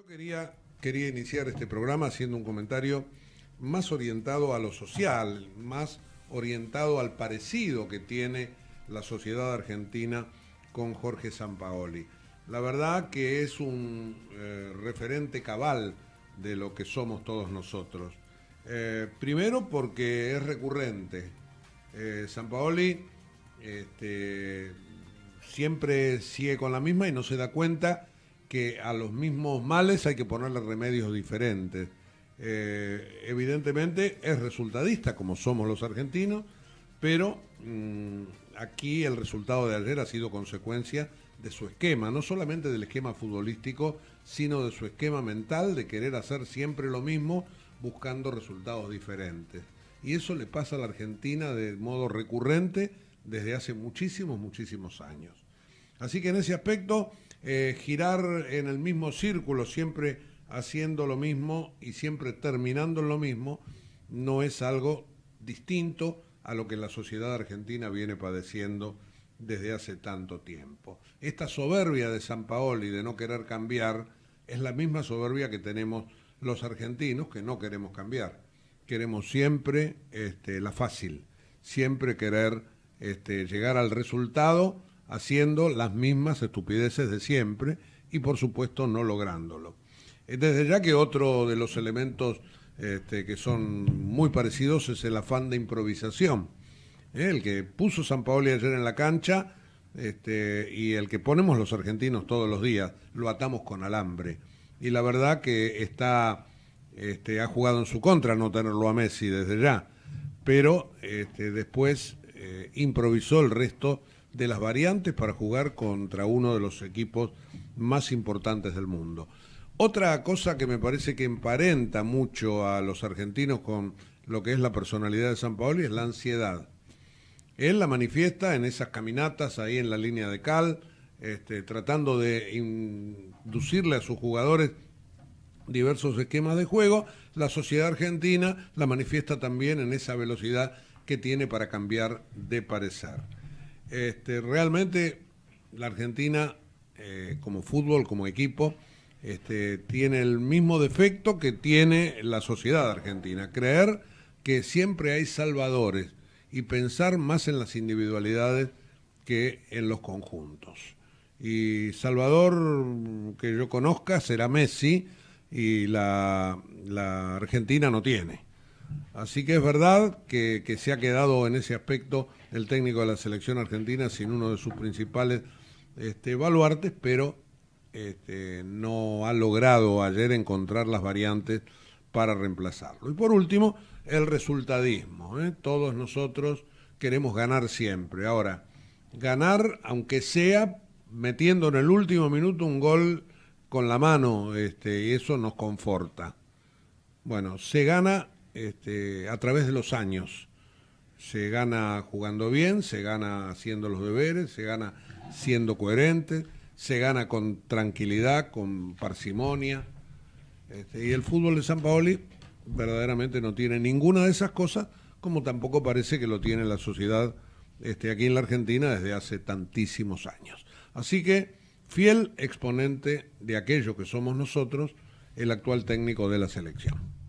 Yo quería, quería iniciar este programa haciendo un comentario más orientado a lo social, más orientado al parecido que tiene la sociedad argentina con Jorge Sampaoli. La verdad que es un eh, referente cabal de lo que somos todos nosotros. Eh, primero porque es recurrente. Eh, Sampaoli este, siempre sigue con la misma y no se da cuenta que a los mismos males hay que ponerle remedios diferentes. Eh, evidentemente es resultadista, como somos los argentinos, pero mm, aquí el resultado de ayer ha sido consecuencia de su esquema, no solamente del esquema futbolístico, sino de su esquema mental de querer hacer siempre lo mismo buscando resultados diferentes. Y eso le pasa a la Argentina de modo recurrente desde hace muchísimos, muchísimos años. Así que en ese aspecto eh, girar en el mismo círculo, siempre haciendo lo mismo y siempre terminando en lo mismo, no es algo distinto a lo que la sociedad argentina viene padeciendo desde hace tanto tiempo. Esta soberbia de San y de no querer cambiar es la misma soberbia que tenemos los argentinos que no queremos cambiar. Queremos siempre este, la fácil, siempre querer este, llegar al resultado haciendo las mismas estupideces de siempre y por supuesto no lográndolo. Eh, desde ya que otro de los elementos este, que son muy parecidos es el afán de improvisación. ¿eh? El que puso San Paoli ayer en la cancha este, y el que ponemos los argentinos todos los días, lo atamos con alambre. Y la verdad que está, este, ha jugado en su contra no tenerlo a Messi desde ya, pero este, después eh, improvisó el resto de las variantes para jugar contra uno de los equipos más importantes del mundo. Otra cosa que me parece que emparenta mucho a los argentinos con lo que es la personalidad de San Paoli es la ansiedad. Él la manifiesta en esas caminatas ahí en la línea de cal, este, tratando de inducirle a sus jugadores diversos esquemas de juego. La sociedad argentina la manifiesta también en esa velocidad que tiene para cambiar de parecer. Este, realmente la Argentina, eh, como fútbol, como equipo, este, tiene el mismo defecto que tiene la sociedad argentina, creer que siempre hay salvadores y pensar más en las individualidades que en los conjuntos. Y Salvador que yo conozca será Messi y la Argentina no tiene. Así que es verdad que, se ha quedado en ese aspecto el técnico de la selección argentina sin uno de sus principales este, baluartes, pero este, no ha logrado ayer encontrar las variantes para reemplazarlo. Y por último, el resultadismo. ¿eh? Todos nosotros queremos ganar siempre. Ahora, ganar, aunque sea metiendo en el último minuto un gol con la mano, este, y eso nos conforta. Bueno, se gana este, a través de los años. Se gana jugando bien, se gana haciendo los deberes, se gana siendo coherente, se gana con tranquilidad, con parsimonia. Este, y el fútbol de San Paoli verdaderamente no tiene ninguna de esas cosas, como tampoco parece que lo tiene la sociedad este, aquí en la Argentina desde hace tantísimos años. Así que, fiel exponente de aquello que somos nosotros, el actual técnico de la selección.